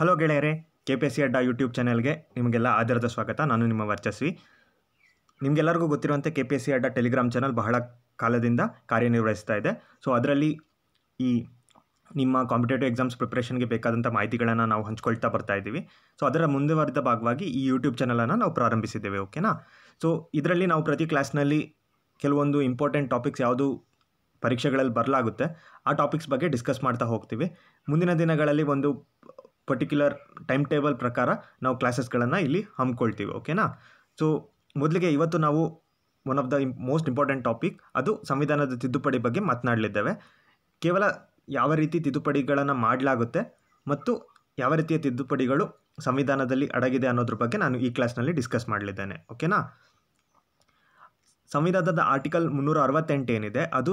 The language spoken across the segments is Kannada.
ಹಲೋ ಗೆಳೆಯರೇ K P S C Adda YouTube ಚಾನಲ್ಗೆ ನಿಮಗೆಲ್ಲ ಆಧಾರದ ಸ್ವಾಗತ ನಾನು ನಿಮ್ಮ ವರ್ಚಸ್ವಿ ನಿಮಗೆಲ್ಲರಿಗೂ ಗೊತ್ತಿರುವಂತೆ K P S C Adda telegram channel ಬಹಳ ಕಾಲದಿಂದ ಕಾರ್ಯನಿರ್ವಹಿಸ್ತಾ ಇದೆ ಸೊ ಅದರಲ್ಲಿ ಈ ನಿಮ್ಮ ಕಾಂಪಿಟೇಟಿವ್ ಎಕ್ಸಾಮ್ಸ್ ಪ್ರಿಪ್ರೇಷನ್ಗೆ ಬೇಕಾದಂಥ ಮಾಹಿತಿಗಳನ್ನು ನಾವು ಹಂಚ್ಕೊಳ್ತಾ ಬರ್ತಾ ಇದ್ದೀವಿ ಸೊ ಅದರ ಮುಂದುವರೆದ ಭಾಗವಾಗಿ ಈ ಯೂಟ್ಯೂಬ್ ಚಾನಲನ್ನು ನಾವು ಪ್ರಾರಂಭಿಸಿದ್ದೇವೆ ಓಕೆನಾ ಸೊ ಇದರಲ್ಲಿ ನಾವು ಪ್ರತಿ ಕ್ಲಾಸ್ನಲ್ಲಿ ಕೆಲವೊಂದು ಇಂಪಾರ್ಟೆಂಟ್ ಟಾಪಿಕ್ಸ್ ಯಾವುದು ಪರೀಕ್ಷೆಗಳಲ್ಲಿ ಬರಲಾಗುತ್ತೆ ಆ ಟಾಪಿಕ್ಸ್ ಬಗ್ಗೆ ಡಿಸ್ಕಸ್ ಮಾಡ್ತಾ ಹೋಗ್ತೀವಿ ಮುಂದಿನ ದಿನಗಳಲ್ಲಿ ಒಂದು ಪರ್ಟಿಕ್ಯುಲರ್ ಟೈಮ್ ಟೇಬಲ್ ಪ್ರಕಾರ ನಾವು ಕ್ಲಾಸಸ್ಗಳನ್ನು ಇಲ್ಲಿ ಹಮ್ಮಿಕೊಳ್ತೀವಿ ಓಕೆನಾ ಸೊ ಮೊದಲಿಗೆ ಇವತ್ತು ನಾವು one of the most important topic ಅದು ಸಂವಿಧಾನದ ತಿದ್ದುಪಡಿ ಬಗ್ಗೆ ಮಾತನಾಡಲಿದ್ದೇವೆ ಕೇವಲ ಯಾವ ರೀತಿ ತಿದ್ದುಪಡಿಗಳನ್ನು ಮಾಡಲಾಗುತ್ತೆ ಮತ್ತು ಯಾವ ರೀತಿಯ ತಿದ್ದುಪಡಿಗಳು ಸಂವಿಧಾನದಲ್ಲಿ ಅಡಗಿದೆ ಅನ್ನೋದ್ರ ಬಗ್ಗೆ ನಾನು ಈ ಕ್ಲಾಸ್ನಲ್ಲಿ ಡಿಸ್ಕಸ್ ಮಾಡಲಿದ್ದೇನೆ ಓಕೆನಾ ಸಂವಿಧಾನದ ಆರ್ಟಿಕಲ್ ಮುನ್ನೂರ ಅರವತ್ತೆಂಟು ಏನಿದೆ ಅದು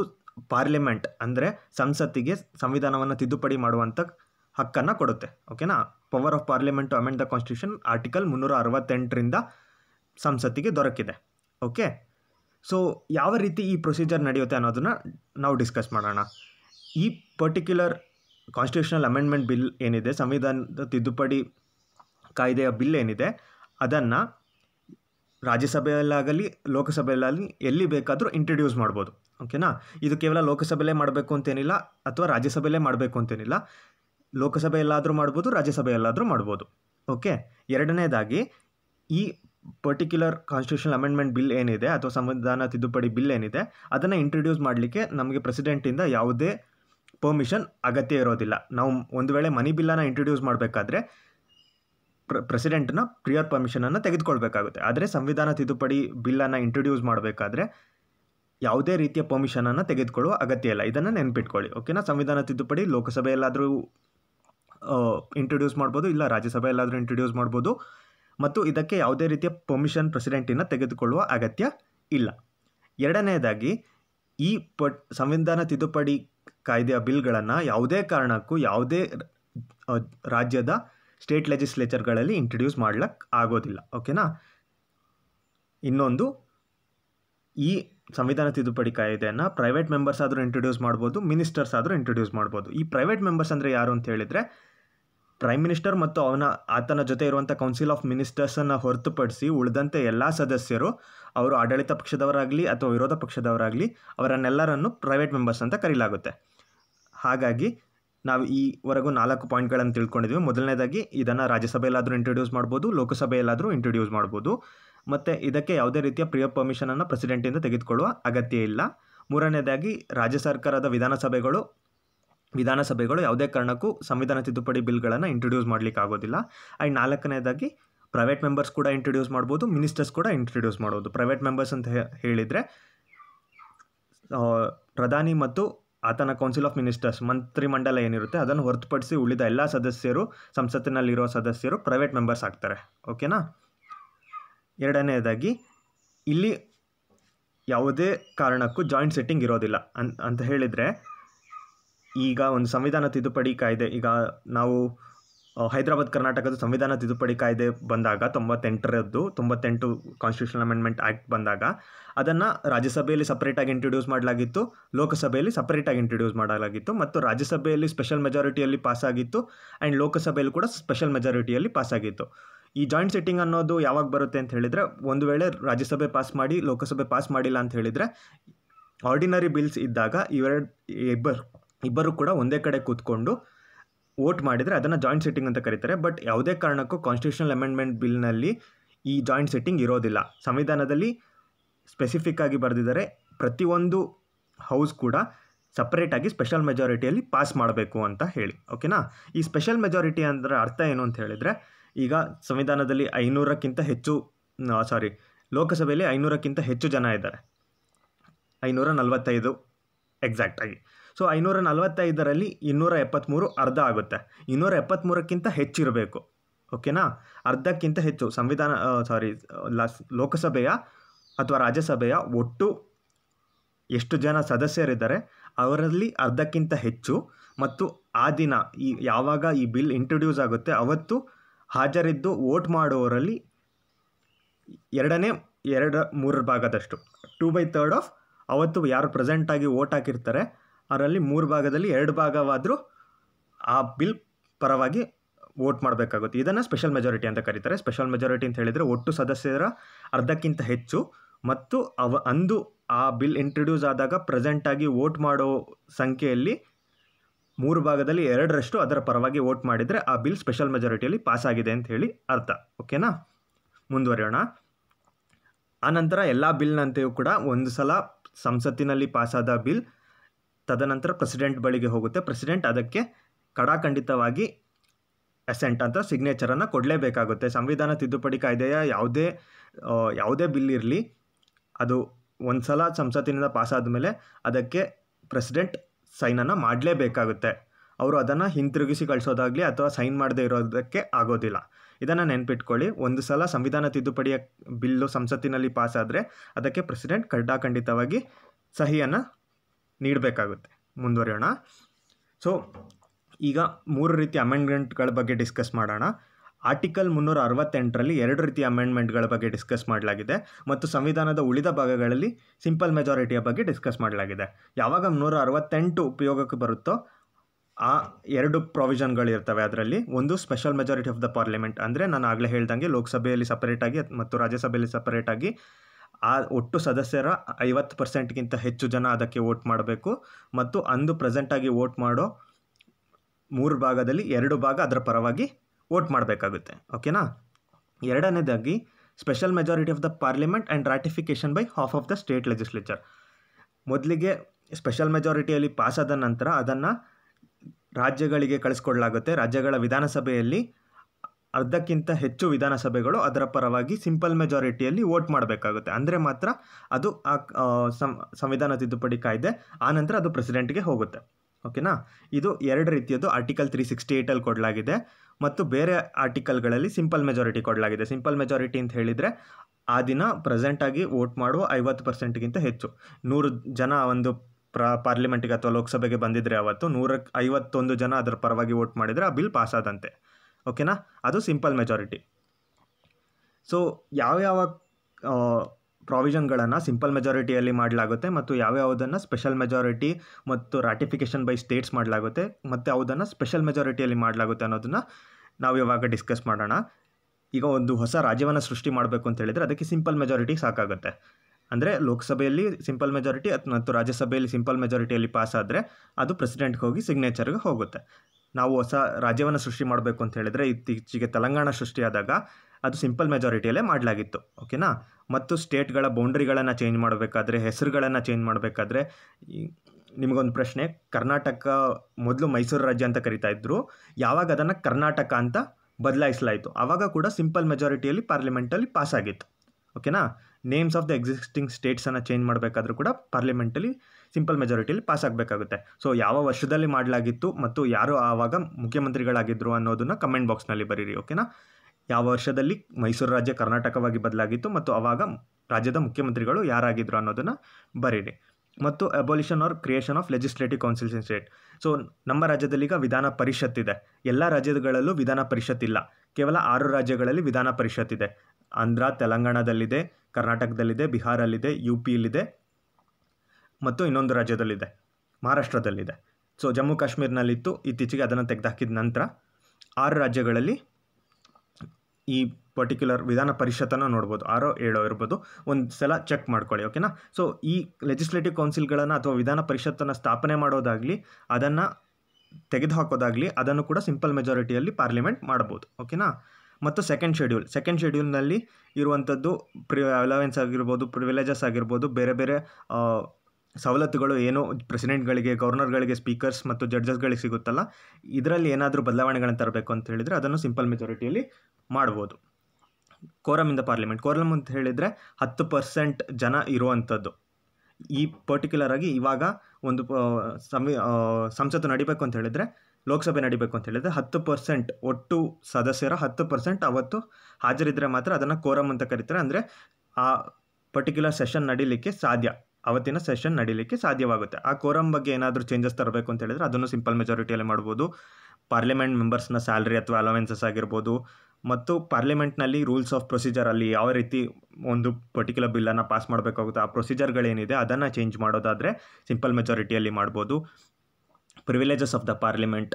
ಪಾರ್ಲಿಮೆಂಟ್ ಅಂದರೆ ಸಂಸತ್ತಿಗೆ ಸಂವಿಧಾನವನ್ನು ತಿದ್ದುಪಡಿ ಮಾಡುವಂಥ ಹಕ್ಕನ್ನು ಕೊಡುತ್ತೆ ಓಕೆನಾ power of parliament to amend the constitution article ಮುನ್ನೂರ ಅರವತ್ತೆಂಟರಿಂದ ಸಂಸತ್ತಿಗೆ ದೊರಕಿದೆ ಓಕೆ ಸೊ ಯಾವ ರೀತಿ ಈ ಪ್ರೊಸೀಜರ್ ನಡೆಯುತ್ತೆ ಅನ್ನೋದನ್ನು ನಾವು ಡಿಸ್ಕಸ್ ಮಾಡೋಣ ಈ ಪರ್ಟಿಕ್ಯುಲರ್ ಕಾನ್ಸ್ಟಿಟ್ಯೂಷನಲ್ ಅಮೆಂಡ್ಮೆಂಟ್ ಬಿಲ್ ಏನಿದೆ ಸಂವಿಧಾನದ ತಿದ್ದುಪಡಿ ಕಾಯ್ದೆಯ ಬಿಲ್ ಏನಿದೆ ಅದನ್ನು ರಾಜ್ಯಸಭೆಯಲ್ಲಾಗಲಿ ಲೋಕಸಭೆಯಲ್ಲಾಗಲಿ ಎಲ್ಲಿ ಬೇಕಾದರೂ ಇಂಟ್ರಡ್ಯೂಸ್ ಮಾಡ್ಬೋದು ಓಕೆನಾ ಇದು ಕೇವಲ ಲೋಕಸಭೆಯಲ್ಲೇ ಮಾಡಬೇಕು ಅಂತೇನಿಲ್ಲ ಅಥವಾ ರಾಜ್ಯಸಭೆಯಲ್ಲೇ ಮಾಡಬೇಕು ಅಂತೇನಿಲ್ಲ ಲೋಕಸಭೆಯಲ್ಲಾದರೂ ಮಾಡ್ಬೋದು ರಾಜ್ಯಸಭೆಯಲ್ಲಾದರೂ ಮಾಡ್ಬೋದು ಓಕೆ ಎರಡನೇದಾಗಿ ಈ ಪರ್ಟಿಕ್ಯುಲರ್ ಕಾನ್ಸ್ಟಿಟ್ಯೂಷನ್ ಅಮೆಂಡ್ಮೆಂಟ್ ಬಿಲ್ ಏನಿದೆ ಅಥವಾ ಸಂವಿಧಾನ ತಿದ್ದುಪಡಿ ಬಿಲ್ ಏನಿದೆ ಅದನ್ನು ಇಂಟ್ರೊಡ್ಯೂಸ್ ಮಾಡಲಿಕ್ಕೆ ನಮಗೆ ಪ್ರೆಸಿಡೆಂಟಿಂದ ಯಾವುದೇ ಪರ್ಮಿಷನ್ ಅಗತ್ಯ ಇರೋದಿಲ್ಲ ನಾವು ಒಂದು ವೇಳೆ ಮನಿ ಬಿಲ್ಲನ್ನು ಇಂಟ್ರೊಡ್ಯೂಸ್ ಮಾಡಬೇಕಾದ್ರೆ ಪ್ರ ಪ್ರೆಸಿಡೆಂಟ್ನ ಪ್ರಿಯರ್ ಪರ್ಮಿಷನನ್ನು ತೆಗೆದುಕೊಳ್ಬೇಕಾಗುತ್ತೆ ಆದರೆ ಸಂವಿಧಾನ ತಿದ್ದುಪಡಿ ಬಿಲ್ಲನ್ನು ಇಂಟ್ರೊಡ್ಯೂಸ್ ಮಾಡಬೇಕಾದ್ರೆ ಯಾವುದೇ ರೀತಿಯ ಪರ್ಮಿಷನನ್ನು ತೆಗೆದುಕೊಳ್ಳುವ ಅಗತ್ಯ ಇಲ್ಲ ಇದನ್ನು ನೆನ್ಪಿಟ್ಕೊಳ್ಳಿ ಓಕೆನಾ ಸಂವಿಧಾನ ತಿದ್ದುಪಡಿ ಲೋಕಸಭೆಯಲ್ಲಾದರೂ ಇಂಟ್ರೊಡ್ಯೂಸ್ ಮಾಡ್ಬೋದು ಇಲ್ಲ ರಾಜ್ಯಸಭೆಯಲ್ಲಾದರೂ ಇಂಟ್ರೊಡ್ಯೂಸ್ ಮಾಡ್ಬೋದು ಮತ್ತು ಇದಕ್ಕೆ ಯಾವುದೇ ರೀತಿಯ ಪರ್ಮಿಷನ್ ಪ್ರೆಸಿಡೆಂಟಿನ ತೆಗೆದುಕೊಳ್ಳುವ ಅಗತ್ಯ ಇಲ್ಲ ಎರಡನೆಯದಾಗಿ ಈ ಪಟ್ ಸಂವಿಧಾನ ತಿದ್ದುಪಡಿ ಕಾಯ್ದೆಯ ಬಿಲ್ಗಳನ್ನು ಯಾವುದೇ ಕಾರಣಕ್ಕೂ ಯಾವುದೇ ರಾಜ್ಯದ ಸ್ಟೇಟ್ ಲೆಜಿಸ್ಲೇಚರ್ಗಳಲ್ಲಿ ಇಂಟ್ರೊಡ್ಯೂಸ್ ಮಾಡ್ಲಿಕ್ಕೆ ಆಗೋದಿಲ್ಲ ಓಕೆನಾ ಇನ್ನೊಂದು ಈ ಸಂವಿಧಾನ ತಿದ್ದುಪಡಿ ಕಾಯ್ದೆಯನ್ನು ಪ್ರೈವೇಟ್ ಮೆಂಬರ್ಸ್ ಆದರೂ ಇಂಟ್ರೊಡ್ಯೂಸ್ ಮಾಡ್ಬೋದು ಮಿನಿಸ್ಟರ್ಸ್ ಆದರೂ ಇಂಟ್ರೊಡ್ಯೂಸ್ ಮಾಡ್ಬೋದು ಈ ಪ್ರೈವೇಟ್ ಮೆಂಬರ್ಸ್ ಅಂದರೆ ಯಾರು ಅಂತ ಹೇಳಿದರೆ ಪ್ರೈಮ್ ಮಿನಿಸ್ಟರ್ ಮತ್ತು ಅವನ ಆತನ ಜೊತೆ ಇರುವಂಥ ಕೌನ್ಸಿಲ್ ಆಫ್ ಮಿನಿಸ್ಟರ್ಸನ್ನು ಹೊರತುಪಡಿಸಿ ಉಳಿದಂತೆ ಎಲ್ಲ ಸದಸ್ಯರು ಅವರು ಆಡಳಿತ ಪಕ್ಷದವರಾಗಲಿ ಅಥವಾ ವಿರೋಧ ಪಕ್ಷದವರಾಗಲಿ ಅವರನ್ನೆಲ್ಲರನ್ನು ಪ್ರೈವೇಟ್ ಮೆಂಬರ್ಸ್ ಅಂತ ಕರೀಲಾಗುತ್ತೆ ಹಾಗಾಗಿ ನಾವು ಈವರೆಗೂ ನಾಲ್ಕು ಪಾಯಿಂಟ್ಗಳನ್ನು ತಿಳ್ಕೊಂಡಿದ್ವಿ ಮೊದಲನೇದಾಗಿ ಇದನ್ನು ರಾಜ್ಯಸಭೆಯಲ್ಲಾದರೂ ಇಂಟ್ರೊಡ್ಯೂಸ್ ಮಾಡ್ಬೋದು ಲೋಕಸಭೆಯಲ್ಲಾದರೂ ಇಂಟ್ರೊಡ್ಯೂಸ್ ಮಾಡ್ಬೋದು ಮತ್ತು ಇದಕ್ಕೆ ಯಾವುದೇ ರೀತಿಯ ಪ್ರಿಯ ಪರ್ಮಿಷನನ್ನು ಪ್ರೆಸಿಡೆಂಟಿಂದ ತೆಗೆದುಕೊಳ್ಳುವ ಅಗತ್ಯ ಇಲ್ಲ ಮೂರನೇದಾಗಿ ರಾಜ್ಯ ಸರ್ಕಾರದ ವಿಧಾನಸಭೆಗಳು ವಿಧಾನಸಭೆಗಳು ಯಾವುದೇ ಕಾರಣಕ್ಕೂ ಸಂವಿಧಾನ ತಿದ್ದುಪಡಿ ಬಿಲ್ಗಳನ್ನು ಇಂಟ್ರೊಡ್ಯೂಸ್ ಆಗೋದಿಲ್ಲ ಆ್ಯಂಡ್ ನಾಲ್ಕನೇದಾಗಿ ಪ್ರೈವೇಟ್ ಮೆಂಬರ್ಸ್ ಕೂಡ ಇಂಟ್ರೊಡ್ಯೂಸ್ ಮಾಡ್ಬೋದು ಮಿನಿಸ್ಟರ್ಸ್ ಕೂಡ ಇಂಟ್ರೊಡ್ಯೂಸ್ ಮಾಡ್ಬೋದು ಪ್ರೈವೇಟ್ ಮೆಂಬರ್ಸ್ ಅಂತ ಹೇಳಿದರೆ ಪ್ರಧಾನಿ ಮತ್ತು ಆತನ ಕೌನ್ಸಿಲ್ ಆಫ್ ಮಿನಿಸ್ಟರ್ಸ್ ಮಂತ್ರಿಮಂಡಲ ಏನಿರುತ್ತೆ ಅದನ್ನು ಹೊರತುಪಡಿಸಿ ಉಳಿದ ಎಲ್ಲ ಸದಸ್ಯರು ಸಂಸತ್ತಿನಲ್ಲಿರೋ ಸದಸ್ಯರು ಪ್ರೈವೇಟ್ ಮೆಂಬರ್ಸ್ ಆಗ್ತಾರೆ ಓಕೆನಾ ಎರಡನೇದಾಗಿ ಇಲ್ಲಿ ಯಾವುದೇ ಕಾರಣಕ್ಕೂ ಜಾಯಿಂಟ್ ಸೆಟ್ಟಿಂಗ್ ಇರೋದಿಲ್ಲ ಅಂತ ಅಂತ ಹೇಳಿದರೆ ಈಗ ಒಂದು ಸಂವಿಧಾನ ತಿದ್ದುಪಡಿ ಕಾಯ್ದೆ ಈಗ ನಾವು ಹೈದರಾಬಾದ್ ಕರ್ನಾಟಕದ ಸಂವಿಧಾನ ತಿದ್ದುಪಡಿ ಕಾಯ್ದೆ ಬಂದಾಗ ತೊಂಬತ್ತೆಂಟರದ್ದು ತೊಂಬತ್ತೆಂಟು ಕಾನ್ಸ್ಟಿಟ್ಯೂಷನ್ ಅಮೆಂಡ್ಮೆಂಟ್ ಆ್ಯಕ್ಟ್ ಬಂದಾಗ ಅದನ್ನು ರಾಜ್ಯಸಭೆಯಲ್ಲಿ ಸಪ್ರೇಟಾಗಿ ಇಂಟ್ರೊಡ್ಯೂಸ್ ಮಾಡಲಾಗಿತ್ತು ಲೋಕಸಭೆಯಲ್ಲಿ ಸಪ್ರೇಟಾಗಿ ಇಂಟ್ರೊಡ್ಯೂಸ್ ಮಾಡಲಾಗಿತ್ತು ಮತ್ತು ರಾಜ್ಯಸಭೆಯಲ್ಲಿ ಸ್ಪೆಷಲ್ ಮೆಜಾರಿಟಿಯಲ್ಲಿ ಪಾಸಾಗಿತ್ತು ಆ್ಯಂಡ್ ಲೋಕಸಭೆಯಲ್ಲಿ ಕೂಡ ಸ್ಪೆಷಲ್ ಮೆಜಾರಿಟಿಯಲ್ಲಿ ಪಾಸಾಗಿತ್ತು ಈ ಜಾಯಿಂಟ್ ಸಿಟ್ಟಿಂಗ್ ಅನ್ನೋದು ಯಾವಾಗ ಬರುತ್ತೆ ಅಂತ ಹೇಳಿದರೆ ಒಂದು ವೇಳೆ ರಾಜ್ಯಸಭೆ ಪಾಸ್ ಮಾಡಿ ಲೋಕಸಭೆ ಪಾಸ್ ಮಾಡಿಲ್ಲ ಅಂತ ಹೇಳಿದರೆ ಆರ್ಡಿನರಿ ಬಿಲ್ಸ್ ಇದ್ದಾಗ ಇವೆರಡು ಇಬ್ಬರು ಇಬ್ಬರು ಕೂಡ ಒಂದೇ ಕಡೆ ಕೂತ್ಕೊಂಡು ವೋಟ್ ಮಾಡಿದರೆ ಅದನ್ನು ಜಾಯಿಂಟ್ ಸಿಟ್ಟಿಂಗ್ ಅಂತ ಕರೀತಾರೆ ಬಟ್ ಯಾವುದೇ ಕಾರಣಕ್ಕೂ ಕಾನ್ಸ್ಟಿಟ್ಯೂಷನಲ್ ಅಮೆಂಡ್ಮೆಂಟ್ ಬಿಲ್ನಲ್ಲಿ ಈ ಜಾಯಿಂಟ್ ಸಿಟ್ಟಿಂಗ್ ಇರೋದಿಲ್ಲ ಸಂವಿಧಾನದಲ್ಲಿ ಸ್ಪೆಸಿಫಿಕ್ ಆಗಿ ಬರೆದಿದ್ದಾರೆ ಪ್ರತಿಯೊಂದು ಹೌಸ್ ಕೂಡ ಸಪ್ರೇಟಾಗಿ ಸ್ಪೆಷಲ್ ಮೆಜಾರಿಟಿಯಲ್ಲಿ ಪಾಸ್ ಮಾಡಬೇಕು ಅಂತ ಹೇಳಿ ಓಕೆನಾ ಈ ಸ್ಪೆಷಲ್ ಮೆಜಾರಿಟಿ ಅಂದರೆ ಅರ್ಥ ಏನು ಅಂತ ಹೇಳಿದರೆ ಈಗ ಸಂವಿಧಾನದಲ್ಲಿ ಐನೂರಕ್ಕಿಂತ ಹೆಚ್ಚು ಸಾರಿ ಲೋಕಸಭೆಯಲ್ಲಿ ಐನೂರಕ್ಕಿಂತ ಹೆಚ್ಚು ಜನ ಇದ್ದಾರೆ ಐನೂರ ನಲವತ್ತೈದು ಎಕ್ಸಾಕ್ಟಾಗಿ ಸೊ ಐನೂರ ನಲವತ್ತೈದರಲ್ಲಿ ಇನ್ನೂರ ಎಪ್ಪತ್ತ್ಮೂರು ಅರ್ಧ ಆಗುತ್ತೆ ಇನ್ನೂರ ಎಪ್ಪತ್ತ್ಮೂರಕ್ಕಿಂತ ಹೆಚ್ಚಿರಬೇಕು ಓಕೆನಾ ಅರ್ಧಕ್ಕಿಂತ ಹೆಚ್ಚು ಸಂವಿಧಾನ ಸಾರಿ ಲೋಕಸಭೆಯ ಅಥವಾ ರಾಜ್ಯಸಭೆಯ ಒಟ್ಟು ಎಷ್ಟು ಜನ ಸದಸ್ಯರಿದ್ದಾರೆ ಅವರಲ್ಲಿ ಅರ್ಧಕ್ಕಿಂತ ಹೆಚ್ಚು ಮತ್ತು ಆ ದಿನ ಈ ಯಾವಾಗ ಈ ಬಿಲ್ ಇಂಟ್ರೊಡ್ಯೂಸ್ ಆಗುತ್ತೆ ಅವತ್ತು ಹಾಜರಿದ್ದು ವೋಟ್ ಮಾಡುವವರಲ್ಲಿ ಎರಡನೇ ಎರಡು ಮೂರರ ಭಾಗದಷ್ಟು ಟೂ ಬೈ ತರ್ಡ್ ಆಫ್ ಅವತ್ತು ಯಾರು ಪ್ರೆಸೆಂಟಾಗಿ ವೋಟ್ ಹಾಕಿರ್ತಾರೆ ಅದರಲ್ಲಿ ಮೂರು ಭಾಗದಲ್ಲಿ ಎರಡು ಭಾಗವಾದರೂ ಆ ಬಿಲ್ ಪರವಾಗಿ ವೋಟ್ ಮಾಡಬೇಕಾಗುತ್ತೆ ಇದನ್ನು ಸ್ಪೆಷಲ್ ಮೆಜಾರಿಟಿ ಅಂತ ಕರೀತಾರೆ ಸ್ಪೆಷಲ್ ಮೆಜಾರಿಟಿ ಅಂತ ಹೇಳಿದರೆ ಒಟ್ಟು ಸದಸ್ಯರ ಅರ್ಧಕ್ಕಿಂತ ಹೆಚ್ಚು ಮತ್ತು ಅವ ಅಂದು ಆ ಬಿಲ್ ಇಂಟ್ರಡ್ಯೂಸ್ ಆದಾಗ ಪ್ರೆಸೆಂಟಾಗಿ ವೋಟ್ ಮಾಡೋ ಸಂಖ್ಯೆಯಲ್ಲಿ ಮೂರು ಭಾಗದಲ್ಲಿ ಎರಡರಷ್ಟು ಅದರ ಪರವಾಗಿ ವೋಟ್ ಮಾಡಿದರೆ ಆ ಬಿಲ್ ಸ್ಪೆಷಲ್ ಮೆಜಾರಿಟಿಯಲ್ಲಿ ಪಾಸ್ ಆಗಿದೆ ಅಂತ ಹೇಳಿ ಅರ್ಥ ಓಕೆನಾ ಮುಂದುವರಿಯೋಣ ಆನಂತರ ಎಲ್ಲ ಬಿಲ್ನಂತೆಯೂ ಕೂಡ ಒಂದು ಸಲ ಸಂಸತ್ತಿನಲ್ಲಿ ಪಾಸಾದ ಬಿಲ್ ತದನಂತರ ಪ್ರೆಸಿಡೆಂಟ್ ಬಳಿಗೆ ಹೋಗುತ್ತೆ ಪ್ರೆಸಿಡೆಂಟ್ ಅದಕ್ಕೆ ಕಡಾಖಂಡಿತವಾಗಿ ಅಸೆಂಟ್ ಅಂತ ಸಿಗ್ನೇಚರನ್ನು ಕೊಡಲೇಬೇಕಾಗುತ್ತೆ ಸಂವಿಧಾನ ತಿದ್ದುಪಡಿ ಕಾಯ್ದೆಯ ಯಾವುದೇ ಯಾವುದೇ ಬಿಲ್ ಇರಲಿ ಅದು ಒಂದು ಸಲ ಸಂಸತ್ತಿನಿಂದ ಪಾಸಾದ ಮೇಲೆ ಅದಕ್ಕೆ ಪ್ರೆಸಿಡೆಂಟ್ ಸೈನನ್ನು ಮಾಡಲೇಬೇಕಾಗುತ್ತೆ ಅವರು ಅದನ್ನು ಹಿಂತಿರುಗಿಸಿ ಕಳಿಸೋದಾಗಲಿ ಅಥವಾ ಸೈನ್ ಮಾಡದೇ ಇರೋದಕ್ಕೆ ಆಗೋದಿಲ್ಲ ಇದನ್ನು ನೆನ್ಪಿಟ್ಕೊಳ್ಳಿ ಒಂದು ಸಲ ಸಂವಿಧಾನ ತಿದ್ದುಪಡಿಯ ಬಿಲ್ಲು ಸಂಸತ್ತಿನಲ್ಲಿ ಪಾಸಾದರೆ ಅದಕ್ಕೆ ಪ್ರೆಸಿಡೆಂಟ್ ಕಡ್ಡಾಖಂಡಿತವಾಗಿ ಸಹಿಯನ್ನು ನೀಡಬೇಕಾಗುತ್ತೆ ಮುಂದುವರಿಯೋಣ ಸೊ ಈಗ ಮೂರು ರೀತಿ ಅಮೆಂಡ್ಮೆಂಟ್ಗಳ ಬಗ್ಗೆ ಡಿಸ್ಕಸ್ ಮಾಡೋಣ ಆರ್ಟಿಕಲ್ ಮುನ್ನೂರ ಅರವತ್ತೆಂಟರಲ್ಲಿ ಎರಡು ರೀತಿಯ ಅಮೆಂಡ್ಮೆಂಟ್ಗಳ ಬಗ್ಗೆ ಡಿಸ್ಕಸ್ ಮಾಡಲಾಗಿದೆ ಮತ್ತು ಸಂವಿಧಾನದ ಉಳಿದ ಭಾಗಗಳಲ್ಲಿ ಸಿಂಪಲ್ ಮೆಜಾರಿಟಿಯ ಬಗ್ಗೆ ಡಿಸ್ಕಸ್ ಮಾಡಲಾಗಿದೆ ಯಾವಾಗ ಮುನ್ನೂರ ಅರವತ್ತೆಂಟು ಉಪಯೋಗಕ್ಕೆ ಬರುತ್ತೋ ಆ ಎರಡು ಇರ್ತವೆ ಅದರಲ್ಲಿ ಒಂದು special majority of the parliament ಅಂದರೆ ನಾನು ಆಗಲೇ ಹೇಳ್ದಂಗೆ ಲೋಕಸಭೆಯಲ್ಲಿ ಸಪರೇಟಾಗಿ ಮತ್ತು ರಾಜ್ಯಸಭೆಯಲ್ಲಿ ಸಪರೇಟಾಗಿ ಆ ಒಟ್ಟು ಸದಸ್ಯರ ಐವತ್ತು ಪರ್ಸೆಂಟ್ಗಿಂತ ಹೆಚ್ಚು ಜನ ಅದಕ್ಕೆ ವೋಟ್ ಮಾಡಬೇಕು ಮತ್ತು ಅಂದು ಪ್ರೆಸೆಂಟಾಗಿ ವೋಟ್ ಮಾಡೋ ಮೂರು ಭಾಗದಲ್ಲಿ ಎರಡು ಭಾಗ ಅದರ ಪರವಾಗಿ ವೋಟ್ ಮಾಡಬೇಕಾಗುತ್ತೆ ಓಕೆನಾ ಎರಡನೇದಾಗಿ special majority of the parliament and ratification by half of the state legislature ಮೊದಲಿಗೆ ಸ್ಪೆಷಲ್ ಮೆಜಾರಿಟಿಯಲ್ಲಿ ಪಾಸಾದ ನಂತರ ಅದನ್ನು ರಾಜ್ಯಗಳಿಗೆ ಕಳಿಸ್ಕೊಡ್ಲಾಗುತ್ತೆ ರಾಜ್ಯಗಳ ವಿಧಾನಸಭೆಯಲ್ಲಿ ಅರ್ಧಕ್ಕಿಂತ ಹೆಚ್ಚು ವಿಧಾನಸಭೆಗಳು ಅದರ ಪರವಾಗಿ ಸಿಂಪಲ್ ಮೆಜಾರಿಟಿಯಲ್ಲಿ ವೋಟ್ ಮಾಡಬೇಕಾಗುತ್ತೆ ಅಂದರೆ ಮಾತ್ರ ಅದು ಆ ಸಂವಿಧಾನ ತಿದ್ದುಪಡಿ ಕಾಯ್ದೆ ಆನಂತರ ಅದು ಪ್ರೆಸಿಡೆಂಟ್ಗೆ ಹೋಗುತ್ತೆ ಓಕೆನಾ ಇದು ಎರಡು ರೀತಿಯದು ಆರ್ಟಿಕಲ್ ತ್ರೀ ಸಿಕ್ಸ್ಟಿ ಏಯ್ಟಲ್ಲಿ ಕೊಡಲಾಗಿದೆ ಮತ್ತು ಬೇರೆ ಆರ್ಟಿಕಲ್ಗಳಲ್ಲಿ ಸಿಂಪಲ್ ಮೆಜಾರಿಟಿ ಕೊಡಲಾಗಿದೆ ಸಿಂಪಲ್ ಮೆಜಾರಿಟಿ ಅಂತ ಹೇಳಿದರೆ ಆ ದಿನ ಪ್ರೆಸೆಂಟಾಗಿ ವೋಟ್ ಮಾಡುವ ಐವತ್ತು ಪರ್ಸೆಂಟ್ಗಿಂತ ಹೆಚ್ಚು ನೂರು ಜನ ಒಂದು ಪ್ರ ಪಾರ್ಲಿಮೆಂಟ್ಗೆ ಅಥವಾ ಲೋಕಸಭೆಗೆ ಬಂದಿದ್ದರೆ ಅವತ್ತು ನೂರಕ್ಕೆ ಐವತ್ತೊಂದು ಜನ ಅದರ ಪರವಾಗಿ ವೋಟ್ ಮಾಡಿದರೆ ಆ ಬಿಲ್ ಪಾಸ್ ಆದಂತೆ ಓಕೆನಾ ಅದು ಸಿಂಪಲ್ ಮೆಜಾರಿಟಿ ಸೊ ಯಾವ್ಯಾವ ಪ್ರಾವಿಷನ್ಗಳನ್ನು ಸಿಂಪಲ್ ಮೆಜಾರಿಟಿಯಲ್ಲಿ ಮಾಡಲಾಗುತ್ತೆ ಮತ್ತು ಯಾವ್ಯಾವುದನ್ನು ಸ್ಪೆಷಲ್ ಮೆಜಾರಿಟಿ ಮತ್ತು ರಾಟಿಫಿಕೇಷನ್ ಬೈ ಸ್ಟೇಟ್ಸ್ ಮಾಡಲಾಗುತ್ತೆ ಮತ್ತು ಯಾವುದನ್ನು ಸ್ಪೆಷಲ್ ಮೆಜಾರಿಟಿಯಲ್ಲಿ ಮಾಡಲಾಗುತ್ತೆ ಅನ್ನೋದನ್ನು ನಾವು ಇವಾಗ ಡಿಸ್ಕಸ್ ಮಾಡೋಣ ಈಗ ಒಂದು ಹೊಸ ರಾಜ್ಯವನ್ನು ಸೃಷ್ಟಿ ಮಾಡಬೇಕು ಅಂತ ಹೇಳಿದರೆ ಅದಕ್ಕೆ ಸಿಂಪಲ್ ಮೆಜಾರಿಟಿ ಸಾಕಾಗುತ್ತೆ ಅಂದರೆ ಲೋಕಸಭೆಯಲ್ಲಿ ಸಿಂಪಲ್ ಮೆಜಾರಿಟಿ ಮತ್ತು ರಾಜ್ಯಸಭೆಯಲ್ಲಿ ಸಿಂಪಲ್ ಮೆಜಾರಿಟಿಯಲ್ಲಿ ಪಾಸ್ ಆದರೆ ಅದು ಪ್ರೆಸಿಡೆಂಟ್ಗೆ ಹೋಗಿ ಸಿಗ್ನೇಚರ್ಗೆ ಹೋಗುತ್ತೆ ನಾವು ಹೊಸ ರಾಜ್ಯವನ್ನು ಸೃಷ್ಟಿ ಮಾಡಬೇಕು ಅಂತ ಹೇಳಿದರೆ ಇತ್ತೀಚೆಗೆ ತೆಲಂಗಾಣ ಸೃಷ್ಟಿಯಾದಾಗ ಅದು ಸಿಂಪಲ್ ಮೆಜಾರಿಟಿಯಲ್ಲೇ ಮಾಡಲಾಗಿತ್ತು ಓಕೆನಾ ಮತ್ತು ಸ್ಟೇಟ್ಗಳ ಬೌಂಡ್ರಿಗಳನ್ನು ಚೇಂಜ್ ಮಾಡಬೇಕಾದ್ರೆ ಹೆಸರುಗಳನ್ನು ಚೇಂಜ್ ಮಾಡಬೇಕಾದ್ರೆ ನಿಮಗೊಂದು ಪ್ರಶ್ನೆ ಕರ್ನಾಟಕ ಮೊದಲು ಮೈಸೂರು ರಾಜ್ಯ ಅಂತ ಕರಿತಾ ಇದ್ದರು ಯಾವಾಗ ಅದನ್ನು ಕರ್ನಾಟಕ ಅಂತ ಬದಲಾಯಿಸಲಾಯಿತು ಆವಾಗ ಕೂಡ ಸಿಂಪಲ್ ಮೆಜಾರಿಟಿಯಲ್ಲಿ ಪಾರ್ಲಿಮೆಂಟಲ್ಲಿ ಪಾಸ್ ಆಗಿತ್ತು ಓಕೆನಾ ನೇಮ್ಸ್ ಆಫ್ ದ ಎಕ್ಸಿಸ್ಟಿಂಗ್ ಸ್ಟೇಟ್ಸನ್ನು ಚೇಂಜ್ ಮಾಡಬೇಕಾದ್ರೂ ಕೂಡ ಪಾರ್ಲಿಮೆಂಟಲ್ಲಿ ಸಿಂಪಲ್ ಮೆಜಾರಿಟಿಲಿ ಪಾಸ್ ಆಗಬೇಕಾಗುತ್ತೆ ಸೊ ಯಾವ ವರ್ಷದಲ್ಲಿ ಮಾಡಲಾಗಿತ್ತು ಮತ್ತು ಯಾರು ಆವಾಗ ಮುಖ್ಯಮಂತ್ರಿಗಳಾಗಿದ್ದರು ಅನ್ನೋದನ್ನು ಕಮೆಂಟ್ ಬಾಕ್ಸ್ನಲ್ಲಿ ಬರೀರಿ ಓಕೆನಾ ಯಾವ ವರ್ಷದಲ್ಲಿ ಮೈಸೂರು ರಾಜ್ಯ ಕರ್ನಾಟಕವಾಗಿ ಬದಲಾಗಿತ್ತು ಮತ್ತು ಆವಾಗ ರಾಜ್ಯದ ಮುಖ್ಯಮಂತ್ರಿಗಳು ಯಾರಾಗಿದ್ದರು ಅನ್ನೋದನ್ನು ಬರೀರಿ ಮತ್ತು abolition or creation of legislative councils in state so ನಮ್ಮ ರಾಜ್ಯದಲ್ಲಿ ಈಗ ವಿಧಾನ ಪರಿಷತ್ ಇದೆ ಎಲ್ಲ ರಾಜ್ಯಗಳಲ್ಲೂ ವಿಧಾನ ಪರಿಷತ್ ಇಲ್ಲ ಕೇವಲ ಆರು ರಾಜ್ಯಗಳಲ್ಲಿ ವಿಧಾನ ಪರಿಷತ್ ಇದೆ ಆಂಧ್ರ ತೆಲಂಗಾಣದಲ್ಲಿದೆ ಕರ್ನಾಟಕದಲ್ಲಿದೆ ಬಿಹಾರಲ್ಲಿದೆ ಯು ಪಿಯಲ್ಲಿದೆ ಮತ್ತು ಇನ್ನೊಂದು ರಾಜ್ಯದಲ್ಲಿದೆ ಮಹಾರಾಷ್ಟ್ರದಲ್ಲಿದೆ ಸೊ ಜಮ್ಮು ಕಾಶ್ಮೀರ್ನಲ್ಲಿತ್ತು ಇತ್ತೀಚೆಗೆ ಅದನ್ನು ತೆಗೆದುಹಾಕಿದ ನಂತರ ಆರು ರಾಜ್ಯಗಳಲ್ಲಿ ಈ ಪರ್ಟಿಕ್ಯುಲರ್ ವಿಧಾನ ಪರಿಷತ್ತನ್ನು ನೋಡ್ಬೋದು ಆರೋ ಏಳೋ ಇರ್ಬೋದು ಒಂದು ಸಲ ಚೆಕ್ ಮಾಡ್ಕೊಳ್ಳಿ ಓಕೆನಾ ಸೊ ಈ ಲೆಜಿಸ್ಲೇಟಿವ್ ಕೌನ್ಸಿಲ್ಗಳನ್ನು ಅಥವಾ ವಿಧಾನ ಪರಿಷತ್ತನ್ನು ಸ್ಥಾಪನೆ ಮಾಡೋದಾಗಲಿ ಅದನ್ನು ತೆಗೆದುಹಾಕೋದಾಗಲಿ ಅದನ್ನು ಕೂಡ ಸಿಂಪಲ್ ಮೆಜಾರಿಟಿಯಲ್ಲಿ ಪಾರ್ಲಿಮೆಂಟ್ ಮಾಡ್ಬೋದು ಓಕೆನಾ ಮತ್ತು ಸೆಕೆಂಡ್ ಶೆಡ್ಯೂಲ್ ಸೆಕೆಂಡ್ ಶೆಡ್ಯೂಲ್ನಲ್ಲಿ ಇರುವಂಥದ್ದು ಪ್ರಿ ಅಲವೆನ್ಸ್ ಆಗಿರ್ಬೋದು ಪ್ರಿವಿಲೇಜಸ್ ಆಗಿರ್ಬೋದು ಬೇರೆ ಬೇರೆ ಸವಲತ್ತುಗಳು ಏನು ಪ್ರೆಸಿಡೆಂಟ್ಗಳಿಗೆ ಗವರ್ನರ್ಗಳಿಗೆ ಸ್ಪೀಕರ್ಸ್ ಮತ್ತು ಜಡ್ಜಸ್ಗಳಿಗೆ ಸಿಗುತ್ತಲ್ಲ ಇದರಲ್ಲಿ ಏನಾದರೂ ಬದಲಾವಣೆಗಳನ್ನು ತರಬೇಕು ಅಂತ ಹೇಳಿದರೆ ಅದನ್ನು ಸಿಂಪಲ್ ಮೆಜಾರಿಟಿಯಲ್ಲಿ ಮಾಡ್ಬೋದು ಕೋರಮ್ ಇನ್ ಪಾರ್ಲಿಮೆಂಟ್ ಕೋರಮ್ ಅಂತ ಹೇಳಿದರೆ ಹತ್ತು ಪರ್ಸೆಂಟ್ ಜನ ಇರುವಂಥದ್ದು ಈ ಪರ್ಟಿಕ್ಯುಲರ್ ಆಗಿ ಇವಾಗ ಒಂದು ಸಮಿ ಸಂಸತ್ತು ನಡಿಬೇಕು ಅಂತ ಹೇಳಿದರೆ ಲೋಕಸಭೆ ನಡಿಬೇಕು ಅಂತ ಹೇಳಿದರೆ ಹತ್ತು ಪರ್ಸೆಂಟ್ ಒಟ್ಟು ಸದಸ್ಯರ ಹತ್ತು ಪರ್ಸೆಂಟ್ ಅವತ್ತು ಹಾಜರಿದ್ದರೆ ಮಾತ್ರ ಅದನ್ನು ಕೋರಮ್ ಅಂತ ಕರೀತಾರೆ ಅಂದರೆ ಆ ಪರ್ಟಿಕ್ಯುಲರ್ ಸೆಷನ್ ನಡೀಲಿಕ್ಕೆ ಸಾಧ್ಯ ಅವತ್ತಿನ ಸೆಷನ್ ನಡೀಲಿಕ್ಕೆ ಸಾಧ್ಯವಾಗುತ್ತೆ ಆ ಕೋರಮ್ ಬಗ್ಗೆ ಏನಾದರೂ ಚೇಂಜಸ್ ತರಬೇಕು ಅಂತ ಹೇಳಿದರೆ ಅದನ್ನು ಸಿಂಪಲ್ ಮೆಜಾರಿಟಿಯಲ್ಲಿ ಮಾಡ್ಬೋದು ಪಾರ್ಲಿಮೆಂಟ್ ಮೆಂಬರ್ಸ್ನ ಸ್ಯಾಲ್ರಿ ಅಥವಾ ಅಲವೆನ್ಸಸ್ ಆಗಿರ್ಬೋದು ಮತ್ತು ಪಾರ್ಲಿಮೆಂಟ್ನಲ್ಲಿ ರೂಲ್ಸ್ ಆಫ್ ಪ್ರೊಸೀಜರ್ ಅಲ್ಲಿ ಯಾವ ರೀತಿ ಒಂದು ಪರ್ಟಿಕ್ಯುಲರ್ ಬಿಲ್ಲನ್ನು ಪಾಸ್ ಮಾಡಬೇಕಾಗುತ್ತೆ ಆ ಪ್ರೊಸೀಜರ್ಗಳೇನಿದೆ ಅದನ್ನು ಚೇಂಜ್ ಮಾಡೋದಾದರೆ ಸಿಂಪಲ್ ಮೆಜಾರಿಟಿಯಲ್ಲಿ ಮಾಡ್ಬೋದು privileges of the parliament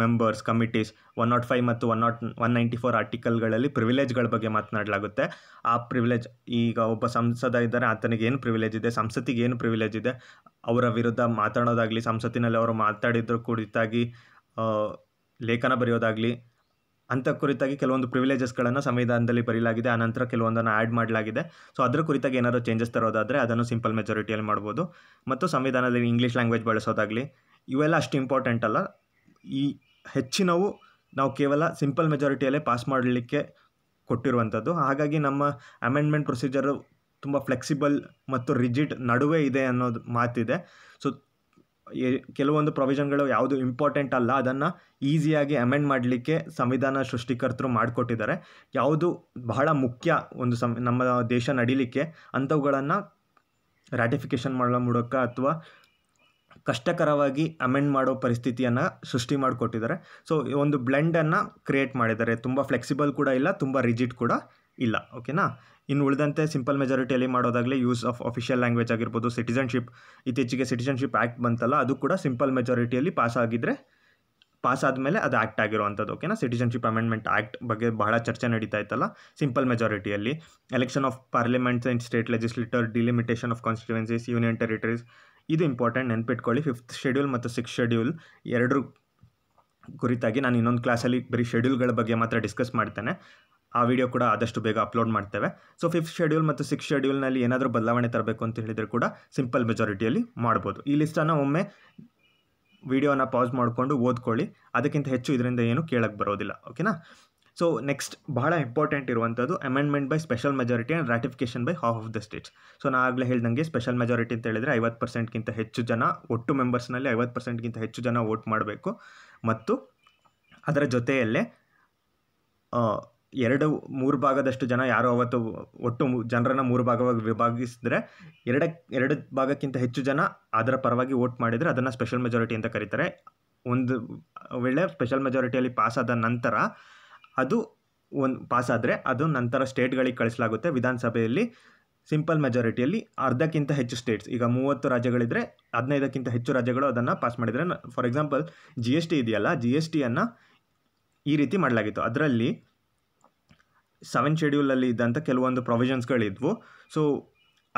members committees one nought five ಮತ್ತು one nought one ninety four ಆರ್ಟಿಕಲ್ಗಳಲ್ಲಿ ಪ್ರಿವಿಲೇಜ್ಗಳ ಬಗ್ಗೆ ಮಾತನಾಡಲಾಗುತ್ತೆ ಆ ಪ್ರಿವಿಲೇಜ್ ಈಗ ಒಬ್ಬ ಸಂಸದ ಇದ್ದಾರೆ ಆತನಿಗೆ ಏನು ಪ್ರಿವಿಲೇಜ್ ಇದೆ ಸಂಸತ್ತಿಗೆ ಏನು ಪ್ರಿವಿಲೇಜ್ ಇದೆ ಅವರ ವಿರುದ್ಧ ಮಾತಾಡೋದಾಗಲಿ ಸಂಸತ್ತಿನಲ್ಲಿ ಅವರು ಮಾತಾಡಿದ್ರು ಕುರಿತಾಗಿ ಲೇಖನ ಬರೆಯೋದಾಗಲಿ ಅಂತ ಕುರಿತಾಗಿ ಕೆಲವೊಂದು ಪ್ರಿವಿಲೇಜಸ್ಗಳನ್ನು ಸಂವಿಧಾನದಲ್ಲಿ ಬರೆಯಲಾಗಿದೆ ಆನಂತರ ಕೆಲವೊಂದನ್ನು ಆ್ಯಡ್ ಮಾಡಲಾಗಿದೆ ಸೊ ಅದರ ಕುರಿತಾಗಿ ಏನಾದರೂ ಚೇಂಜಸ್ ತರೋದಾದರೆ ಅದನ್ನು ಸಿಂಪಲ್ ಮೆಜಾರಿಟಿಯಲ್ಲಿ ಮಾಡ್ಬೋದು ಮತ್ತು ಸಂವಿಧಾನದಲ್ಲಿ ಇಂಗ್ಲೀಷ್ ಲ್ಯಾಂಗ್ವೇಜ್ ಬಳಸೋದಾಗಲಿ ಇವೆಲ್ಲ ಅಷ್ಟು ಇಂಪಾರ್ಟೆಂಟ್ ಅಲ್ಲ ಈ ಹೆಚ್ಚಿನವು ನಾವು ಕೇವಲ ಸಿಂಪಲ್ ಮೆಜಾರಿಟಿಯಲ್ಲೇ ಪಾಸ್ ಮಾಡಲಿಕ್ಕೆ ಕೊಟ್ಟಿರುವಂಥದ್ದು ಹಾಗಾಗಿ ನಮ್ಮ ಅಮೆಂಡ್ಮೆಂಟ್ ಪ್ರೊಸೀಜರು ತುಂಬ ಫ್ಲೆಕ್ಸಿಬಲ್ ಮತ್ತು ರಿಜಿಡ್ ನಡುವೆ ಇದೆ ಅನ್ನೋದು ಮಾತಿದೆ ಸೊ ಕೆಲವೊಂದು ಪ್ರೊವಿಷನ್ಗಳು ಯಾವುದು ಇಂಪಾರ್ಟೆಂಟ್ ಅಲ್ಲ ಅದನ್ನು ಈಸಿಯಾಗಿ ಅಮೆಂಡ್ ಮಾಡಲಿಕ್ಕೆ ಸಂವಿಧಾನ ಸೃಷ್ಟಿಕರ್ತರು ಮಾಡಿಕೊಟ್ಟಿದ್ದಾರೆ ಯಾವುದು ಬಹಳ ಮುಖ್ಯ ಒಂದು ಸಂ ನಮ್ಮ ದೇಶ ನಡೀಲಿಕ್ಕೆ ಅಂಥವುಗಳನ್ನು ರ್ಯಾಟಿಫಿಕೇಷನ್ ಮಾಡೋ ಮೂಡಕ ಅಥವಾ ಕಷ್ಟಕರವಾಗಿ ಅಮೆಂಡ್ ಮಾಡೋ ಪರಿಸ್ಥಿತಿಯನ್ನು ಸೃಷ್ಟಿ ಮಾಡಿಕೊಟ್ಟಿದ್ದಾರೆ ಸೊ ಒಂದು ಬ್ಲೆಂಡನ್ನು ಕ್ರಿಯೇಟ್ ಮಾಡಿದ್ದಾರೆ ತುಂಬ ಫ್ಲೆಕ್ಸಿಬಲ್ ಕೂಡ ಇಲ್ಲ ತುಂಬ ರಿಜಿಟ್ ಕೂಡ ಇಲ್ಲ ಓಕೆನಾ ಇನ್ನು ಉಳಿದಂತೆ ಸಿಂಪಲ್ ಮೆಜಾರಿಟಿಯಲ್ಲಿ ಮಾಡೋದಾಗಲಿ ಯೂಸ್ ಆಫ್ ಅಫಿಷಿಯಲ್ ಲ್ಯಾಂಗ್ವೇಜ್ ಆಗಿರ್ಬೋದು ಸಿಟಿಸನ್ಶಿಪ್ ಇತ್ತೀಚೆಗೆ ಸಿಟಿಸನ್ಶಿಪ್ ಆ್ಯಕ್ಟ್ ಬಂತಲ್ಲ ಅದು ಕೂಡ ಸಿಂಪಲ್ ಮೆಜಾರಿಟಿಯಲ್ಲಿ ಪಾಸ್ ಆಗಿದ್ದರೆ ಪಾಸ್ ಆದಮೇಲೆ ಅದು ಆ್ಯಕ್ಟ್ ಆಗಿರುವಂಥದ್ದು ಓಕೆನಾ ಸಿಟಿಸನ್ಶಿಪ್ ಅಮೆಂಡ್ಮೆಂಟ್ ಆ್ಯಕ್ಟ್ ಬಗ್ಗೆ ಬಹಳ ಚರ್ಚೆ ನಡೀತಾ ಇತ್ತಲ್ಲ ಸಿಂಪಲ್ ಮೆಜಾರಿಟಿಯಲ್ಲಿ election of parliaments and state legislator delimitation of constituencies union territories ಇದು ಇಂಪಾರ್ಟೆಂಟ್ ನೆನಪಿಟ್ಕೊಳ್ಳಿ ಫಿಫ್ತ್ ಶೆಡ್ಯೂಲ್ ಮತ್ತು ಸಿಕ್ಸ್ ಶೆಡ್ಯೂಲ್ ಎರಡರ ಕುರಿತಾಗಿ ನಾನು ಇನ್ನೊಂದು ಕ್ಲಾಸಲ್ಲಿ ಬರೀ ಶೆಡ್ಯೂಲ್ಗಳ ಬಗ್ಗೆ ಮಾತ್ರ ಡಿಸ್ಕಸ್ ಮಾಡ್ತೇನೆ ಆ ವಿಡಿಯೋ ಕೂಡ ಆದಷ್ಟು ಬೇಗ ಅಪ್ಲೋಡ್ ಮಾಡ್ತೇವೆ ಸೊ ಫಿಫ್ತ್ ಶೆಡ್ಯೂಲ್ ಮತ್ತು ಸಿಕ್ಸ್ ಶೆಡ್ಯೂಲ್ನಲ್ಲಿ ಏನಾದರೂ ಬದಲಾವಣೆ ತರಬೇಕು ಅಂತ ಹೇಳಿದರೆ ಕೂಡ ಸಿಂಪಲ್ ಮೆಜಾರಿಟಿಯಲ್ಲಿ ಮಾಡ್ಬೋದು ಈ ಲಿಸ್ಟನ್ನು ಒಮ್ಮೆ ವಿಡಿಯೋನ ಪಾಸ್ ಮಾಡಿಕೊಂಡು ಓದ್ಕೊಳ್ಳಿ ಅದಕ್ಕಿಂತ ಹೆಚ್ಚು ಇದರಿಂದ ಏನು ಕೇಳಕ್ಕೆ ಬರೋದಿಲ್ಲ ಓಕೆನಾ ಸೊ ನೆಕ್ಸ್ಟ್ ಬಹಳ ಇಂಪಾರ್ಟೆಂಟ್ ಇರುವಂಥದ್ದು amendment by special majority and ratification by half of the states so ನಾನು ಆಗಲೇ ಹೇಳಿದಂಗೆ ಸ್ಪೆಷಲ್ ಮೆಜಾರಿಟಿ ಅಂತ ಹೇಳಿದರೆ ಐವತ್ತು ಪರ್ಸೆಂಟ್ಗಿಂತ ಹೆಚ್ಚು ಜನ ಒಟ್ಟು ಮೆಂಬರ್ಸ್ನಲ್ಲಿ ಐವತ್ತು ಪರ್ಸೆಂಟ್ಗಿಂತ ಹೆಚ್ಚು ಜನ ವೋಟ್ ಮಾಡಬೇಕು ಮತ್ತು ಅದರ ಜೊತೆಯಲ್ಲೇ ಎರಡು ಮೂರು ಭಾಗದಷ್ಟು ಜನ ಯಾರೋ ಅವತ್ತು ಒಟ್ಟು ಜನರನ್ನು ಮೂರು ಭಾಗವಾಗಿ ವಿಭಾಗಿಸಿದ್ರೆ ಎರಡ ಎರಡು ಭಾಗಕ್ಕಿಂತ ಹೆಚ್ಚು ಜನ ಅದರ ಪರವಾಗಿ ವೋಟ್ ಮಾಡಿದರೆ ಅದನ್ನು ಸ್ಪೆಷಲ್ ಮೆಜಾರಿಟಿ ಅಂತ ಕರೀತಾರೆ ಒಂದು ವೇಳೆ ಸ್ಪೆಷಲ್ ಮೆಜಾರಿಟಿಯಲ್ಲಿ ಪಾಸ್ ಆದ ನಂತರ ಅದು ಒಂದು ಪಾಸಾದರೆ ಅದು ನಂತರ ಸ್ಟೇಟ್ಗಳಿಗೆ ಕಳಿಸಲಾಗುತ್ತೆ ವಿಧಾನಸಭೆಯಲ್ಲಿ ಸಿಂಪಲ್ ಮೆಜಾರಿಟಿಯಲ್ಲಿ ಅರ್ಧಕ್ಕಿಂತ ಹೆಚ್ಚು ಸ್ಟೇಟ್ಸ್ ಈಗ ಮೂವತ್ತು ರಾಜ್ಯಗಳಿದ್ದರೆ ಹದಿನೈದಕ್ಕಿಂತ ಹೆಚ್ಚು ರಾಜ್ಯಗಳು ಅದನ್ನು ಪಾಸ್ ಮಾಡಿದರೆ for example G S T ಇದೆಯಲ್ಲ ಜಿ ಎಸ್ ಟಿಯನ್ನು ಈ ರೀತಿ ಮಾಡಲಾಗಿತ್ತು ಅದರಲ್ಲಿ ಸೆವೆನ್ ಶೆಡ್ಯೂಲಲ್ಲಿ ಇದ್ದಂಥ ಕೆಲವೊಂದು ಪ್ರೊವಿಷನ್ಸ್ಗಳಿದ್ವು ಸೊ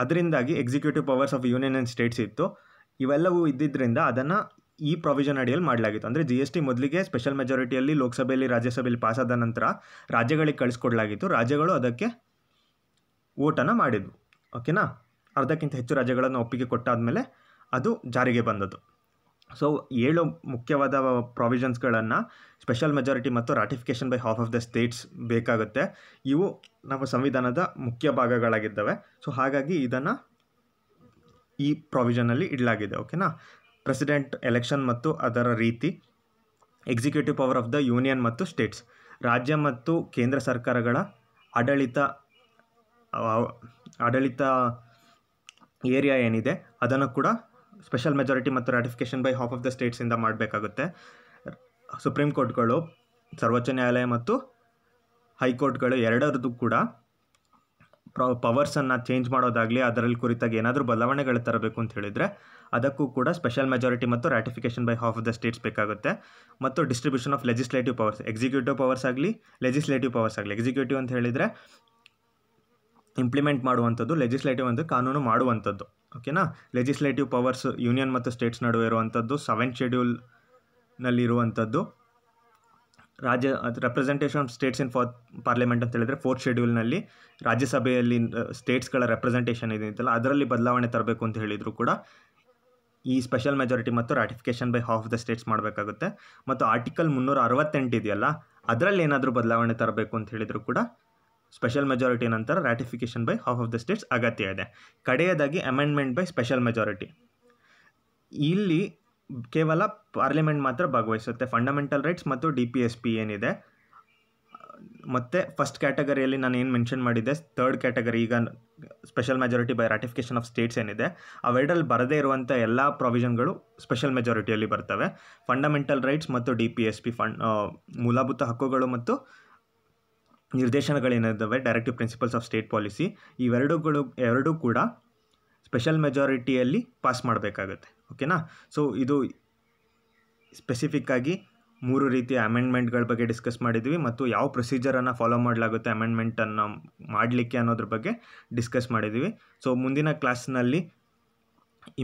ಅದರಿಂದಾಗಿ executive powers of union and states ಇತ್ತು ಇವೆಲ್ಲವೂ ಇದ್ದಿದ್ದರಿಂದ ಅದನ್ನು ಈ ಪ್ರಾವಿಷನ್ ಅಡಿಯಲ್ಲಿ ಮಾಡಲಾಗಿತ್ತು ಅಂದರೆ ಜಿ ಎಸ್ ಟಿ ಮೊದಲಿಗೆ ಸ್ಪೆಷಲ್ ಮೆಜಾರಿಟಿಯಲ್ಲಿ ಲೋಕಸಭೆಯಲ್ಲಿ ರಾಜ್ಯಸಭೆಯಲ್ಲಿ ಪಾಸಾದ ನಂತರ ರಾಜ್ಯಗಳಿಗೆ ಕಳಿಸ್ಕೊಡ್ಲಾಗಿತ್ತು ರಾಜ್ಯಗಳು ಅದಕ್ಕೆ ಓಟನ್ನು ಮಾಡಿದ್ವು ಓಕೆನಾ ಅರ್ಧಕ್ಕಿಂತ ಹೆಚ್ಚು ರಾಜ್ಯಗಳನ್ನು ಒಪ್ಪಿಗೆ ಕೊಟ್ಟಾದ ಮೇಲೆ ಅದು ಜಾರಿಗೆ ಬಂದದ್ದು ಸೊ ಏಳು ಮುಖ್ಯವಾದ ಪ್ರಾವಿಷನ್ಸ್ಗಳನ್ನು ಸ್ಪೆಷಲ್ ಮೆಜಾರಿಟಿ ಮತ್ತು ratification by half of the states ಬೇಕಾಗುತ್ತೆ ಇವು ನಮ್ಮ ಸಂವಿಧಾನದ ಮುಖ್ಯ ಭಾಗಗಳಾಗಿದ್ದಾವೆ ಸೊ ಹಾಗಾಗಿ ಇದನ್ನು ಈ ಪ್ರಾವಿಷನಲ್ಲಿ ಇಡಲಾಗಿದೆ ಓಕೆನಾ ಪ್ರೆಸಿಡೆಂಟ್ ಎಲೆಕ್ಷನ್ ಮತ್ತು ಅದರ ರೀತಿ executive power of the union ಮತ್ತು ಸ್ಟೇಟ್ಸ್ ರಾಜ್ಯ ಮತ್ತು ಕೇಂದ್ರ ಸರ್ಕಾರಗಳ ಆಡಳಿತ ಆಡಳಿತ ಏರಿಯಾ ಏನಿದೆ ಅದನ್ನು ಕೂಡ ಸ್ಪೆಷಲ್ ಮೆಜಾರಿಟಿ ಮತ್ತು ratification by half of the ಸ್ಟೇಟ್ಸಿಂದ ಮಾಡಬೇಕಾಗುತ್ತೆ ಸುಪ್ರೀಂ ಕೋರ್ಟ್ಗಳು ಸರ್ವೋಚ್ಚ ನ್ಯಾಯಾಲಯ ಮತ್ತು ಹೈಕೋರ್ಟ್ಗಳು ಎರಡರದ್ದು ಕೂಡ ಪ್ರ ಪವರ್ಸನ್ನು ಚೇಂಜ್ ಮಾಡೋದಾಗಲಿ ಅದರಲ್ಲಿ ಕುರಿತಾಗಿ ಏನಾದರೂ ಬದಲಾವಣೆಗಳು ತರಬೇಕು ಅಂತ ಹೇಳಿದರೆ ಅದಕ್ಕೂ ಕೂಡ ಸ್ಪೆಷಲ್ ಮೆಜಾರಿಟಿ ಮತ್ತು ratification by half of the states ಬೇಕಾಗುತ್ತೆ ಮತ್ತು distribution of legislative powers executive powers ಆಗಲಿ ಲೆಜಿಸ್ಲೇಟಿವ್ ಪವರ್ಸ್ ಆಗಲಿ ಎಕ್ಸಿಕ್ಯೂಟಿವ್ ಅಂತ ಹೇಳಿದರೆ ಇಂಪ್ಲಿಮೆಂಟ್ ಮಾಡುವಂಥದ್ದು ಲೆಜಿಸ್ಲೇಟಿವ್ ಅಂದರೆ ಕಾನೂನು ಮಾಡುವಂಥದ್ದು ಓಕೆನಾ ಲೆಜಿಸ್ಲೇಟಿವ್ ಪವರ್ಸ್ ಯೂನಿಯನ್ ಮತ್ತು ಸ್ಟೇಟ್ಸ್ ನಡುವೆ ಇರುವಂಥದ್ದು ಸೆವೆಂತ್ ಶೆಡ್ಯೂಲ್ನಲ್ಲಿರುವಂಥದ್ದು ರಾಜ್ಯ representation of states in for parliament ಅಂತ ಹೇಳಿದ್ರೆ ಫೋರ್ತ್ ಶೆಡ್ಯೂಲ್ನಲ್ಲಿ ರಾಜ್ಯಸಭೆಯಲ್ಲಿ ಸ್ಟೇಟ್ಸ್ಗಳ ರೆಪ್ರೆಸೆಂಟೇಷನ್ ಇದೆ ಅಂತಲ್ಲ ಅದರಲ್ಲಿ ಬದಲಾವಣೆ ತರಬೇಕು ಅಂತ ಹೇಳಿದರೂ ಕೂಡ ಈ ಸ್ಪೆಷಲ್ ಮೆಜಾರಿಟಿ ಮತ್ತು ratification by half the states ಮಾಡಬೇಕಾಗುತ್ತೆ ಮತ್ತು ಆರ್ಟಿಕಲ್ ಮುನ್ನೂರ ಅರವತ್ತೆಂಟು ಇದೆಯಲ್ಲ ಅದರಲ್ಲಿ ಏನಾದರೂ ಬದಲಾವಣೆ ತರಬೇಕು ಅಂತ ಹೇಳಿದರೂ ಕೂಡ ಸ್ಪೆಷಲ್ ಮೆಜಾರಿಟಿ ನಂತರ ratification by half of the states ಅಗತ್ಯ ಇದೆ ಕಡೆಯದಾಗಿ ಅಮೆಂಡ್ಮೆಂಟ್ ಬೈ ಸ್ಪೆಷಲ್ ಮೆಜಾರಿಟಿ ಇಲ್ಲಿ ಕೇವಲ ಪಾರ್ಲಿಮೆಂಟ್ ಮಾತ್ರ ಭಾಗವಹಿಸುತ್ತೆ ಫಂಡಮೆಂಟಲ್ ರೈಟ್ಸ್ ಮತ್ತು ಡಿ ಪಿ ಎಸ್ ಪಿ ಏನಿದೆ ಮತ್ತು ಫಸ್ಟ್ ಕ್ಯಾಟಗರಿಯಲ್ಲಿ ನಾನು ಏನು ಮೆನ್ಷನ್ ಮಾಡಿದ್ದೆ ಥರ್ಡ್ ಕ್ಯಾಟಗರಿ ಈಗ special majority by ratification of states ಏನಿದೆ ಅವೆರಡರಲ್ಲಿ ಬರದೇ ಇರುವಂಥ ಎಲ್ಲ ಪ್ರಾವಿಷನ್ಗಳು ಸ್ಪೆಷಲ್ ಮೆಜಾರಿಟಿಯಲ್ಲಿ ಬರ್ತವೆ ಫಂಡಮೆಂಟಲ್ ರೈಟ್ಸ್ ಮತ್ತು D P S P fund ಮೂಲಭೂತ ಹಕ್ಕುಗಳು ಮತ್ತು ನಿರ್ದೇಶನಗಳೇನಿದ್ದಾವೆ directive principles of state policy ಇವೆರಡುಗಳು ಎರಡೂ ಕೂಡ ಸ್ಪೆಷಲ್ ಮೆಜಾರಿಟಿಯಲ್ಲಿ ಪಾಸ್ ಮಾಡಬೇಕಾಗುತ್ತೆ ಓಕೆನಾ ಸೊ ಇದು ಸ್ಪೆಸಿಫಿಕ್ಕಾಗಿ ಮೂರು ರೀತಿಯ ಅಮೆಂಡ್ಮೆಂಟ್ಗಳ ಬಗ್ಗೆ ಡಿಸ್ಕಸ್ ಮಾಡಿದ್ದೀವಿ ಮತ್ತು ಯಾವ ಪ್ರೊಸೀಜರನ್ನು ಫಾಲೋ ಮಾಡಲಾಗುತ್ತೆ ಅಮೆಂಡ್ಮೆಂಟನ್ನು ಮಾಡಲಿಕ್ಕೆ ಅನ್ನೋದ್ರ ಬಗ್ಗೆ ಡಿಸ್ಕಸ್ ಮಾಡಿದ್ದೀವಿ ಸೊ ಮುಂದಿನ ಕ್ಲಾಸ್ನಲ್ಲಿ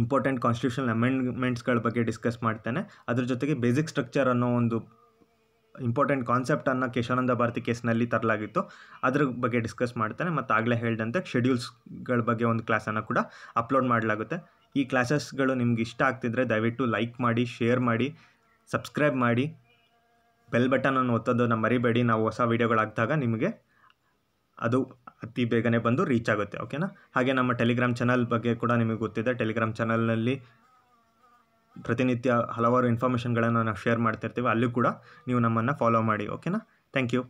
ಇಂಪಾರ್ಟೆಂಟ್ ಕಾನ್ಸ್ಟಿಟ್ಯೂಷನ್ ಅಮೆಂಡ್ಮೆಂಟ್ಸ್ಗಳ ಬಗ್ಗೆ ಡಿಸ್ಕಸ್ ಮಾಡ್ತೇನೆ ಅದ್ರ ಜೊತೆಗೆ ಬೇಸಿಕ್ ಸ್ಟ್ರಕ್ಚರ್ ಅನ್ನೋ ಒಂದು ಇಂಪಾರ್ಟೆಂಟ್ ಕಾನ್ಸೆಪ್ಟನ್ನು ಕೇಶಾನಂದ ಭಾರತಿ ಕೇಸ್ನಲ್ಲಿ ತರಲಾಗಿತ್ತು ಅದ್ರ ಬಗ್ಗೆ ಡಿಸ್ಕಸ್ ಮಾಡ್ತೇನೆ ಮತ್ತು ಆಗಲೇ ಹೇಳಿದಂತೆ ಶೆಡ್ಯೂಲ್ಸ್ಗಳ ಬಗ್ಗೆ ಒಂದು ಕ್ಲಾಸನ್ನು ಕೂಡ ಅಪ್ಲೋಡ್ ಮಾಡಲಾಗುತ್ತೆ ಈ ಕ್ಲಾಸಸ್ಗಳು ನಿಮ್ಗೆ ಇಷ್ಟ ಆಗ್ತಿದ್ರೆ ದಯವಿಟ್ಟು ಲೈಕ್ ಮಾಡಿ ಶೇರ್ ಮಾಡಿ ಸಬ್ಸ್ಕ್ರೈಬ್ ಮಾಡಿ ಬೆಲ್ ಬಟನನ್ನು ಒತ್ತೋದನ್ನು ಮರಿಬೇಡಿ ನಾವು ಹೊಸ ವೀಡಿಯೋಗಳಾಗ್ದಾಗ ನಿಮಗೆ ಅದು ಅತಿ ಬೇಗನೆ ಬಂದು ರೀಚ್ ಆಗುತ್ತೆ ಓಕೆನಾ ಹಾಗೆ ನಮ್ಮ ಟೆಲಿಗ್ರಾಮ್ ಚಾನಲ್ ಬಗ್ಗೆ ಕೂಡ ನಿಮಗೆ ಗೊತ್ತಿದೆ ಟೆಲಿಗ್ರಾಮ್ ಚಾನಲ್ನಲ್ಲಿ ಪ್ರತಿನಿತ್ಯ ಹಲವಾರು ಇನ್ಫಾರ್ಮೇಷನ್ಗಳನ್ನು ನಾವು ಶೇರ್ ಮಾಡ್ತಿರ್ತೀವಿ ಅಲ್ಲೂ ಕೂಡ ನೀವು ನಮ್ಮನ್ನು ಫಾಲೋ ಮಾಡಿ ಓಕೆನಾ ಥ್ಯಾಂಕ್ ಯು